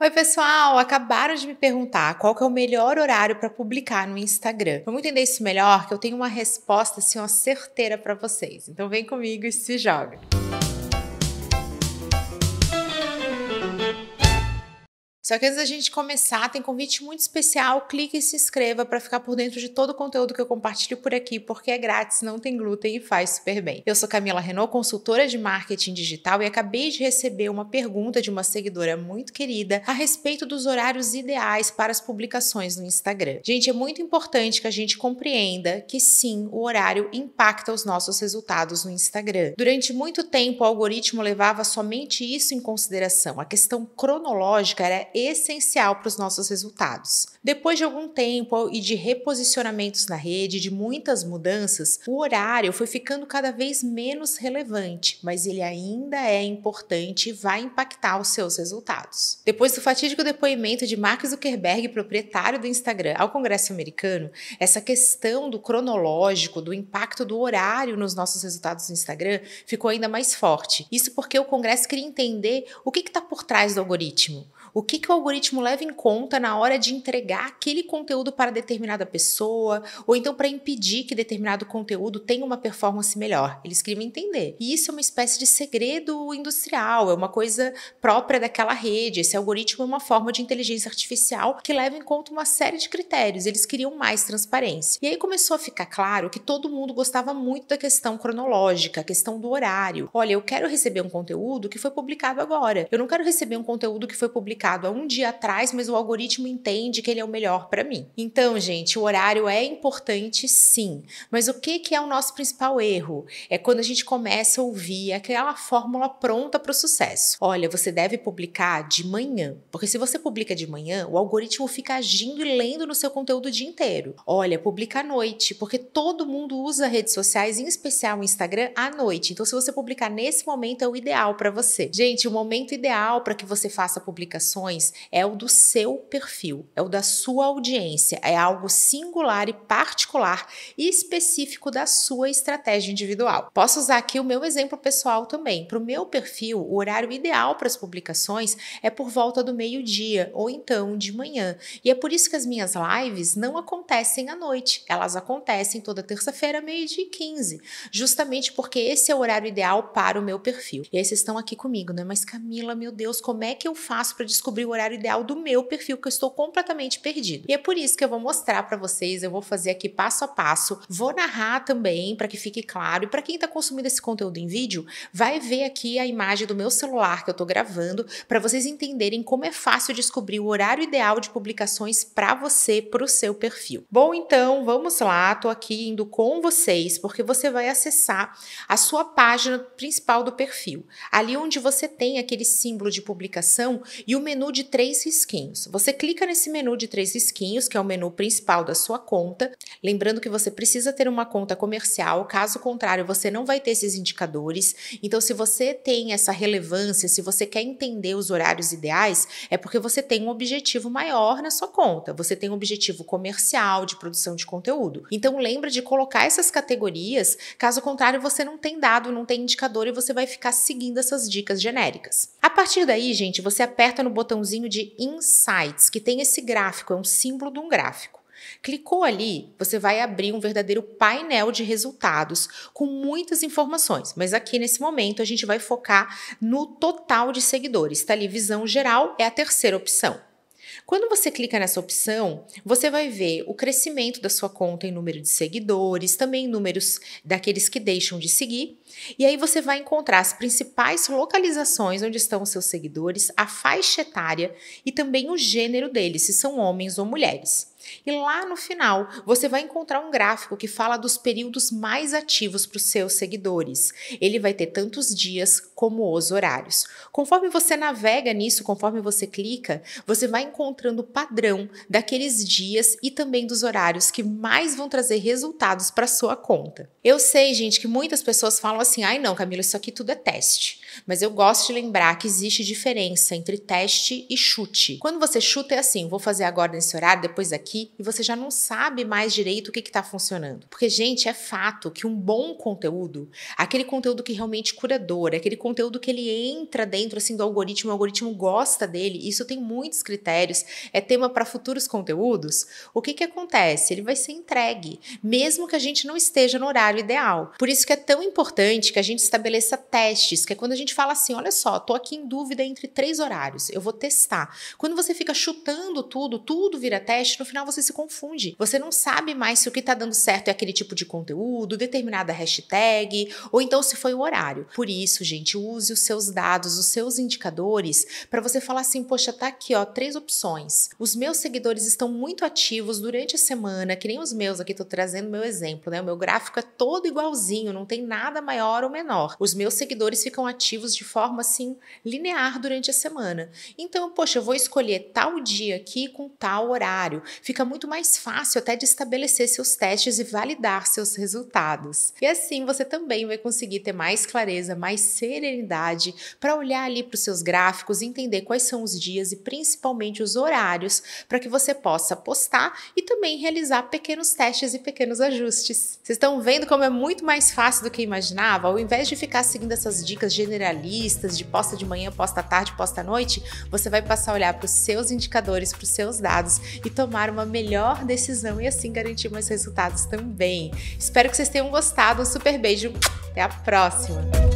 Oi, pessoal! Acabaram de me perguntar qual que é o melhor horário para publicar no Instagram. Vamos entender isso melhor, que eu tenho uma resposta assim, uma certeira para vocês. Então vem comigo e se joga! Só que antes da gente começar, tem convite muito especial. Clique e se inscreva para ficar por dentro de todo o conteúdo que eu compartilho por aqui, porque é grátis, não tem glúten e faz super bem. Eu sou Camila Renault, consultora de marketing digital, e acabei de receber uma pergunta de uma seguidora muito querida a respeito dos horários ideais para as publicações no Instagram. Gente, é muito importante que a gente compreenda que sim, o horário impacta os nossos resultados no Instagram. Durante muito tempo, o algoritmo levava somente isso em consideração. A questão cronológica era essencial para os nossos resultados. Depois de algum tempo e de reposicionamentos na rede, de muitas mudanças, o horário foi ficando cada vez menos relevante, mas ele ainda é importante e vai impactar os seus resultados. Depois do fatídico depoimento de Mark Zuckerberg, proprietário do Instagram, ao Congresso americano, essa questão do cronológico, do impacto do horário nos nossos resultados do Instagram ficou ainda mais forte. Isso porque o Congresso queria entender o que está por trás do algoritmo. O que, que que o algoritmo leva em conta na hora de entregar aquele conteúdo para determinada pessoa, ou então para impedir que determinado conteúdo tenha uma performance melhor. Eles queriam entender. E isso é uma espécie de segredo industrial, é uma coisa própria daquela rede. Esse algoritmo é uma forma de inteligência artificial que leva em conta uma série de critérios. Eles queriam mais transparência. E aí começou a ficar claro que todo mundo gostava muito da questão cronológica, a questão do horário. Olha, eu quero receber um conteúdo que foi publicado agora. Eu não quero receber um conteúdo que foi publicado há um um dia atrás, mas o algoritmo entende que ele é o melhor para mim. Então, gente, o horário é importante sim, mas o que, que é o nosso principal erro? É quando a gente começa a ouvir aquela fórmula pronta para o sucesso. Olha, você deve publicar de manhã, porque se você publica de manhã, o algoritmo fica agindo e lendo no seu conteúdo o dia inteiro. Olha, publica à noite, porque todo mundo usa redes sociais, em especial o Instagram, à noite. Então, se você publicar nesse momento, é o ideal para você. Gente, o momento ideal para que você faça publicações é o do seu perfil, é o da sua audiência, é algo singular e particular e específico da sua estratégia individual. Posso usar aqui o meu exemplo pessoal também. Para o meu perfil, o horário ideal para as publicações é por volta do meio-dia ou então de manhã. E é por isso que as minhas lives não acontecem à noite, elas acontecem toda terça-feira, meio-dia e 15, justamente porque esse é o horário ideal para o meu perfil. E aí vocês estão aqui comigo, né? Mas Camila, meu Deus, como é que eu faço para descobrir o horário ideal do meu perfil, que eu estou completamente perdido. E é por isso que eu vou mostrar para vocês, eu vou fazer aqui passo a passo, vou narrar também para que fique claro. E para quem está consumindo esse conteúdo em vídeo, vai ver aqui a imagem do meu celular que eu estou gravando, para vocês entenderem como é fácil descobrir o horário ideal de publicações para você, para o seu perfil. Bom, então vamos lá, estou aqui indo com vocês, porque você vai acessar a sua página principal do perfil, ali onde você tem aquele símbolo de publicação e o menu de de três risquinhos. Você clica nesse menu de três risquinhos, que é o menu principal da sua conta. Lembrando que você precisa ter uma conta comercial, caso contrário, você não vai ter esses indicadores. Então, se você tem essa relevância, se você quer entender os horários ideais, é porque você tem um objetivo maior na sua conta. Você tem um objetivo comercial, de produção de conteúdo. Então, lembra de colocar essas categorias, caso contrário, você não tem dado, não tem indicador e você vai ficar seguindo essas dicas genéricas. A partir daí, gente, você aperta no botãozinho botãozinho de Insights, que tem esse gráfico, é um símbolo de um gráfico. Clicou ali, você vai abrir um verdadeiro painel de resultados com muitas informações, mas aqui nesse momento a gente vai focar no total de seguidores. Está ali, visão geral é a terceira opção. Quando você clica nessa opção, você vai ver o crescimento da sua conta em número de seguidores, também números daqueles que deixam de seguir, e aí você vai encontrar as principais localizações onde estão os seus seguidores, a faixa etária e também o gênero deles, se são homens ou mulheres. E lá no final, você vai encontrar um gráfico que fala dos períodos mais ativos para os seus seguidores. Ele vai ter tantos dias como os horários. Conforme você navega nisso, conforme você clica, você vai encontrar encontrando o padrão daqueles dias e também dos horários que mais vão trazer resultados para sua conta. Eu sei, gente, que muitas pessoas falam assim: "Ai, não, Camila, isso aqui tudo é teste". Mas eu gosto de lembrar que existe diferença entre teste e chute. Quando você chuta é assim, vou fazer agora nesse horário, depois aqui, e você já não sabe mais direito o que está funcionando. Porque, gente, é fato que um bom conteúdo, aquele conteúdo que realmente curador, aquele conteúdo que ele entra dentro assim do algoritmo, o algoritmo gosta dele, isso tem muitos critérios sérios, é tema para futuros conteúdos, o que, que acontece? Ele vai ser entregue, mesmo que a gente não esteja no horário ideal. Por isso que é tão importante que a gente estabeleça testes, que é quando a gente fala assim, olha só, tô aqui em dúvida entre três horários, eu vou testar. Quando você fica chutando tudo, tudo vira teste, no final você se confunde. Você não sabe mais se o que está dando certo é aquele tipo de conteúdo, determinada hashtag, ou então se foi o horário. Por isso, gente, use os seus dados, os seus indicadores, para você falar assim, poxa, tá aqui, ó, três opções opções. Os meus seguidores estão muito ativos durante a semana, que nem os meus aqui, estou trazendo meu exemplo, né? O meu gráfico é todo igualzinho, não tem nada maior ou menor. Os meus seguidores ficam ativos de forma assim linear durante a semana. Então, poxa, eu vou escolher tal dia aqui com tal horário. Fica muito mais fácil até de estabelecer seus testes e validar seus resultados. E assim você também vai conseguir ter mais clareza, mais serenidade para olhar ali para os seus gráficos, entender quais são os dias e principalmente os os horários para que você possa postar e também realizar pequenos testes e pequenos ajustes. Vocês estão vendo como é muito mais fácil do que imaginava? Ao invés de ficar seguindo essas dicas generalistas de posta de manhã, posta à tarde, posta à noite, você vai passar a olhar para os seus indicadores, para os seus dados e tomar uma melhor decisão e assim garantir mais resultados também. Espero que vocês tenham gostado. Um super beijo. Até a próxima.